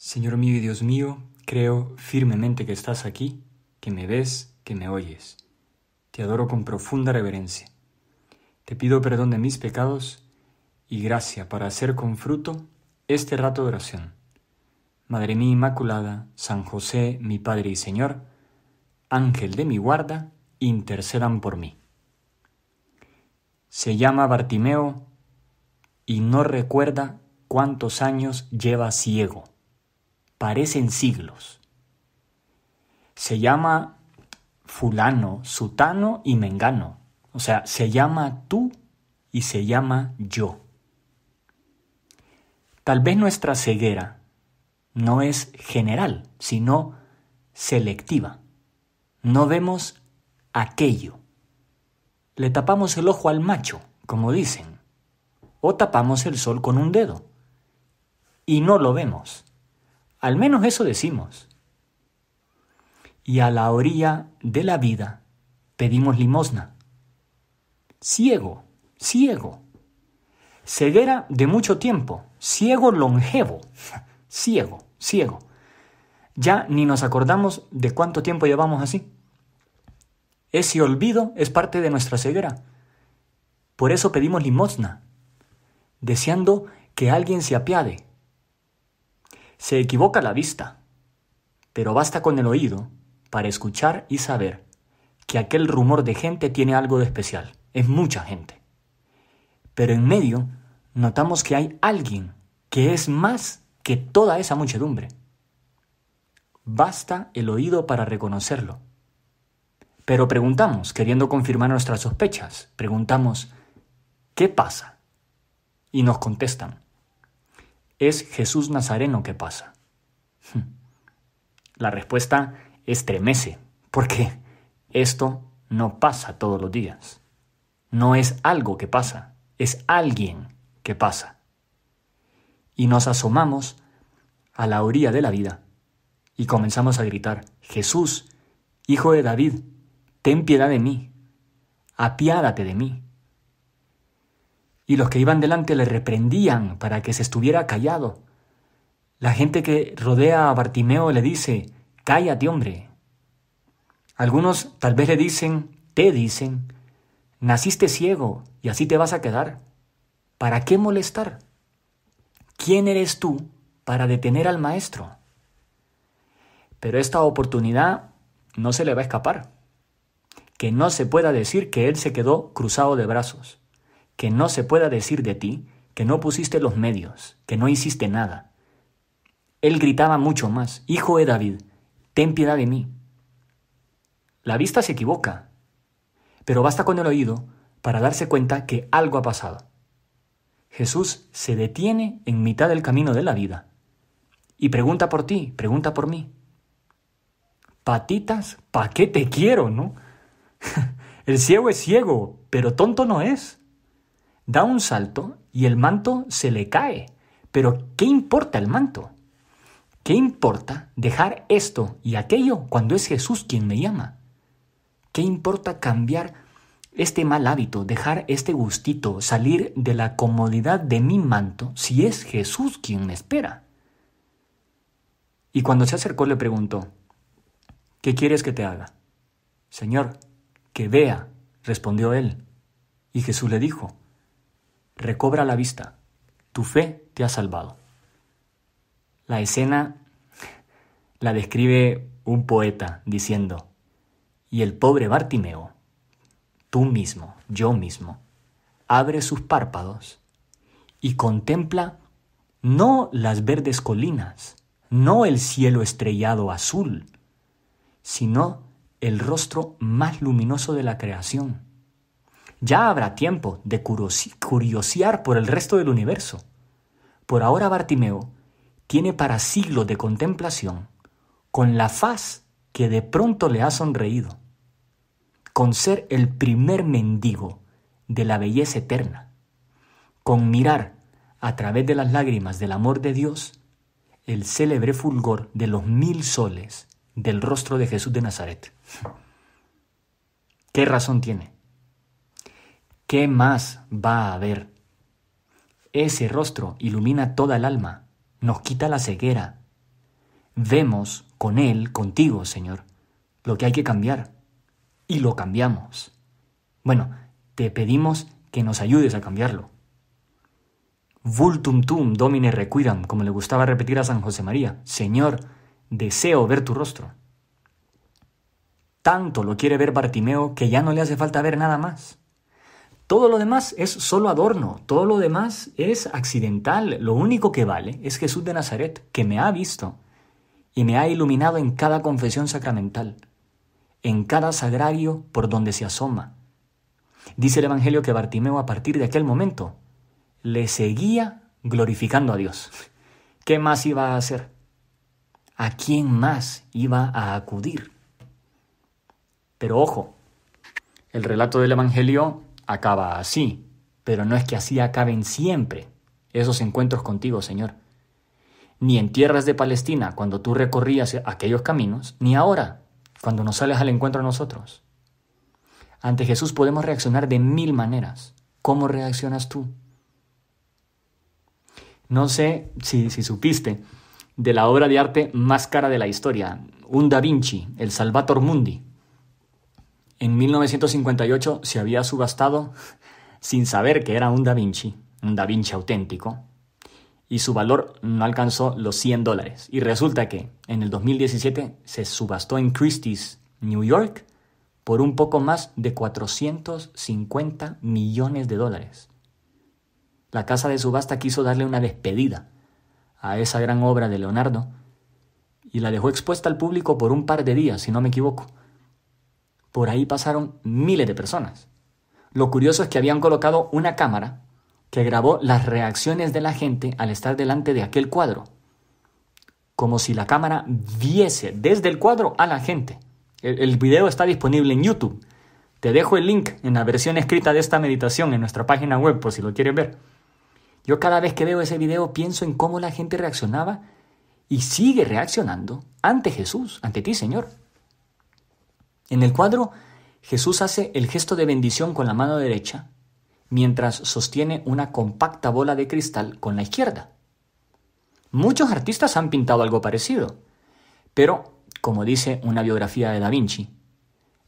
Señor mío y Dios mío, creo firmemente que estás aquí, que me ves, que me oyes. Te adoro con profunda reverencia. Te pido perdón de mis pecados y gracia para hacer con fruto este rato de oración. Madre mía Inmaculada, San José, mi Padre y Señor, Ángel de mi guarda, intercedan por mí. Se llama Bartimeo y no recuerda cuántos años lleva ciego parecen siglos. Se llama fulano, sutano y mengano. O sea, se llama tú y se llama yo. Tal vez nuestra ceguera no es general, sino selectiva. No vemos aquello. Le tapamos el ojo al macho, como dicen, o tapamos el sol con un dedo, y no lo vemos. Al menos eso decimos. Y a la orilla de la vida pedimos limosna. Ciego, ciego. Ceguera de mucho tiempo, ciego longevo, ciego, ciego. Ya ni nos acordamos de cuánto tiempo llevamos así. Ese olvido es parte de nuestra ceguera. Por eso pedimos limosna, deseando que alguien se apiade, se equivoca la vista, pero basta con el oído para escuchar y saber que aquel rumor de gente tiene algo de especial. Es mucha gente. Pero en medio notamos que hay alguien que es más que toda esa muchedumbre. Basta el oído para reconocerlo. Pero preguntamos, queriendo confirmar nuestras sospechas, preguntamos, ¿qué pasa? Y nos contestan, es Jesús Nazareno que pasa. Hmm. La respuesta estremece, porque esto no pasa todos los días. No es algo que pasa, es alguien que pasa. Y nos asomamos a la orilla de la vida y comenzamos a gritar, Jesús, Hijo de David, ten piedad de mí, apiádate de mí y los que iban delante le reprendían para que se estuviera callado. La gente que rodea a Bartimeo le dice, Cállate, hombre. Algunos tal vez le dicen, te dicen, naciste ciego y así te vas a quedar. ¿Para qué molestar? ¿Quién eres tú para detener al maestro? Pero esta oportunidad no se le va a escapar. Que no se pueda decir que él se quedó cruzado de brazos que no se pueda decir de ti que no pusiste los medios, que no hiciste nada. Él gritaba mucho más, Hijo de David, ten piedad de mí. La vista se equivoca, pero basta con el oído para darse cuenta que algo ha pasado. Jesús se detiene en mitad del camino de la vida y pregunta por ti, pregunta por mí. Patitas, ¿pa' qué te quiero, no? el ciego es ciego, pero tonto no es da un salto y el manto se le cae. Pero ¿qué importa el manto? ¿Qué importa dejar esto y aquello cuando es Jesús quien me llama? ¿Qué importa cambiar este mal hábito, dejar este gustito, salir de la comodidad de mi manto si es Jesús quien me espera? Y cuando se acercó le preguntó, ¿qué quieres que te haga? Señor, que vea, respondió él. Y Jesús le dijo, recobra la vista, tu fe te ha salvado. La escena la describe un poeta diciendo, y el pobre Bartimeo, tú mismo, yo mismo, abre sus párpados y contempla no las verdes colinas, no el cielo estrellado azul, sino el rostro más luminoso de la creación, ya habrá tiempo de curiosear por el resto del universo. Por ahora Bartimeo tiene para siglos de contemplación con la faz que de pronto le ha sonreído, con ser el primer mendigo de la belleza eterna, con mirar a través de las lágrimas del amor de Dios el célebre fulgor de los mil soles del rostro de Jesús de Nazaret. ¿Qué razón tiene? ¿Qué más va a haber? Ese rostro ilumina toda el alma, nos quita la ceguera. Vemos con Él, contigo, Señor, lo que hay que cambiar. Y lo cambiamos. Bueno, te pedimos que nos ayudes a cambiarlo. Vultum tum domine requiram, como le gustaba repetir a San José María. Señor, deseo ver tu rostro. Tanto lo quiere ver Bartimeo que ya no le hace falta ver nada más. Todo lo demás es solo adorno, todo lo demás es accidental. Lo único que vale es Jesús de Nazaret, que me ha visto y me ha iluminado en cada confesión sacramental, en cada sagrario por donde se asoma. Dice el Evangelio que Bartimeo a partir de aquel momento le seguía glorificando a Dios. ¿Qué más iba a hacer? ¿A quién más iba a acudir? Pero ojo, el relato del Evangelio acaba así, pero no es que así acaben siempre esos encuentros contigo, Señor. Ni en tierras de Palestina, cuando tú recorrías aquellos caminos, ni ahora, cuando nos sales al encuentro a nosotros. Ante Jesús podemos reaccionar de mil maneras. ¿Cómo reaccionas tú? No sé si, si supiste de la obra de arte más cara de la historia, un Da Vinci, el Salvator Mundi en 1958 se había subastado sin saber que era un Da Vinci, un Da Vinci auténtico, y su valor no alcanzó los 100 dólares. Y resulta que en el 2017 se subastó en Christie's, New York, por un poco más de 450 millones de dólares. La casa de subasta quiso darle una despedida a esa gran obra de Leonardo y la dejó expuesta al público por un par de días, si no me equivoco por ahí pasaron miles de personas. Lo curioso es que habían colocado una cámara que grabó las reacciones de la gente al estar delante de aquel cuadro, como si la cámara viese desde el cuadro a la gente. El, video está disponible en YouTube. Te dejo el link en la versión escrita de esta meditación en nuestra página web por si lo quieren ver. Yo cada vez que veo ese video pienso en cómo la gente reaccionaba y sigue reaccionando ante Jesús, ante ti Señor. En el cuadro, Jesús hace el gesto de bendición con la mano derecha, mientras sostiene una compacta bola de cristal con la izquierda. Muchos artistas han pintado algo parecido, pero, como dice una biografía de Da Vinci,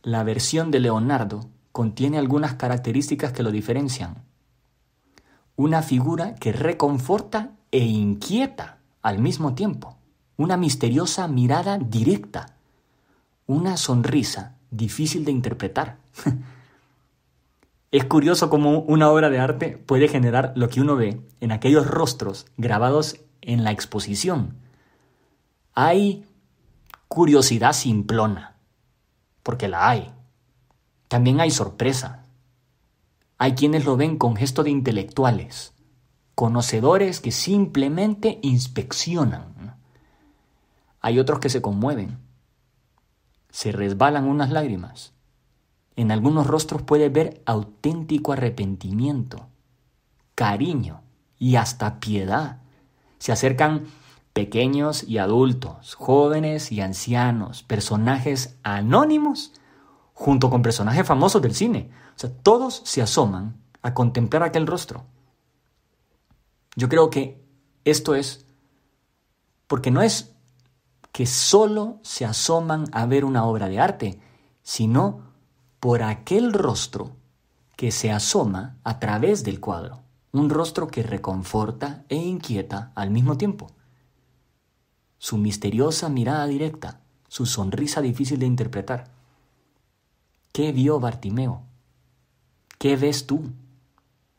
la versión de Leonardo contiene algunas características que lo diferencian. Una figura que reconforta e inquieta al mismo tiempo, una misteriosa mirada directa una sonrisa difícil de interpretar. Es curioso cómo una obra de arte puede generar lo que uno ve en aquellos rostros grabados en la exposición. Hay curiosidad simplona, porque la hay. También hay sorpresa. Hay quienes lo ven con gesto de intelectuales, conocedores que simplemente inspeccionan. Hay otros que se conmueven se resbalan unas lágrimas. En algunos rostros puede ver auténtico arrepentimiento, cariño y hasta piedad. Se acercan pequeños y adultos, jóvenes y ancianos, personajes anónimos, junto con personajes famosos del cine. O sea, todos se asoman a contemplar aquel rostro. Yo creo que esto es porque no es que solo se asoman a ver una obra de arte, sino por aquel rostro que se asoma a través del cuadro, un rostro que reconforta e inquieta al mismo tiempo. Su misteriosa mirada directa, su sonrisa difícil de interpretar. ¿Qué vio Bartimeo? ¿Qué ves tú?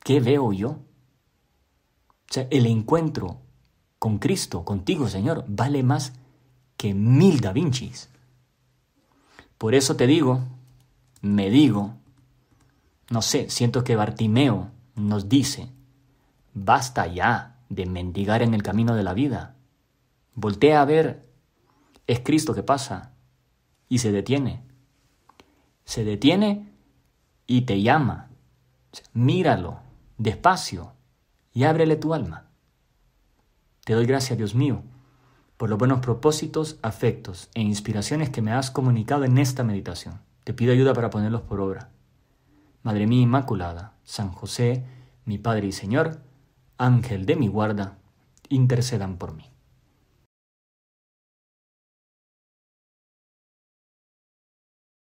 ¿Qué veo yo? O sea, el encuentro con Cristo, contigo, Señor, vale más que mil Da Vincis. Por eso te digo, me digo, no sé, siento que Bartimeo nos dice, basta ya de mendigar en el camino de la vida. Voltea a ver, es Cristo que pasa y se detiene. Se detiene y te llama. Míralo despacio y ábrele tu alma. Te doy gracias, Dios mío, por los buenos propósitos, afectos e inspiraciones que me has comunicado en esta meditación. Te pido ayuda para ponerlos por obra. Madre mía Inmaculada, San José, mi Padre y Señor, Ángel de mi guarda, intercedan por mí.